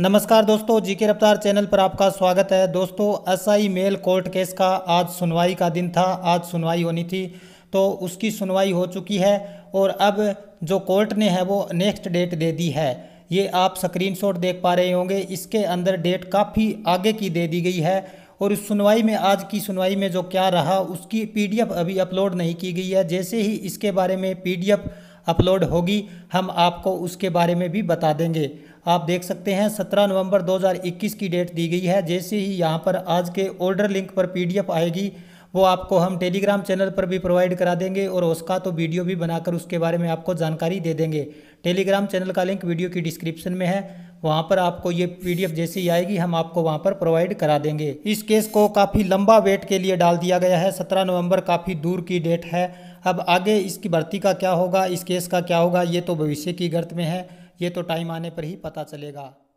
नमस्कार दोस्तों जीके रफ्तार चैनल पर आपका स्वागत है दोस्तों एसआई मेल कोर्ट केस का आज सुनवाई का दिन था आज सुनवाई होनी थी तो उसकी सुनवाई हो चुकी है और अब जो कोर्ट ने है वो नेक्स्ट डेट दे दी है ये आप स्क्रीनशॉट देख पा रहे होंगे इसके अंदर डेट काफ़ी आगे की दे दी गई है और इस सुनवाई में आज की सुनवाई में जो क्या रहा उसकी पीडीएफ अभी अपलोड नहीं की गई है जैसे ही इसके बारे में पीडीएफ अपलोड होगी हम आपको उसके बारे में भी बता देंगे आप देख सकते हैं 17 नवंबर 2021 की डेट दी गई है जैसे ही यहाँ पर आज के ऑर्डर लिंक पर पीडीएफ आएगी वो आपको हम टेलीग्राम चैनल पर भी प्रोवाइड करा देंगे और उसका तो वीडियो भी बनाकर उसके बारे में आपको जानकारी दे देंगे टेलीग्राम चैनल का लिंक वीडियो की डिस्क्रिप्शन में है वहाँ पर आपको ये पीडीएफ जैसे ही आएगी हम आपको वहाँ पर प्रोवाइड करा देंगे इस केस को काफ़ी लंबा वेट के लिए डाल दिया गया है सत्रह नवंबर काफ़ी दूर की डेट है अब आगे इसकी भर्ती का क्या होगा इस केस का क्या होगा ये तो भविष्य की गर्त में है ये तो टाइम आने पर ही पता चलेगा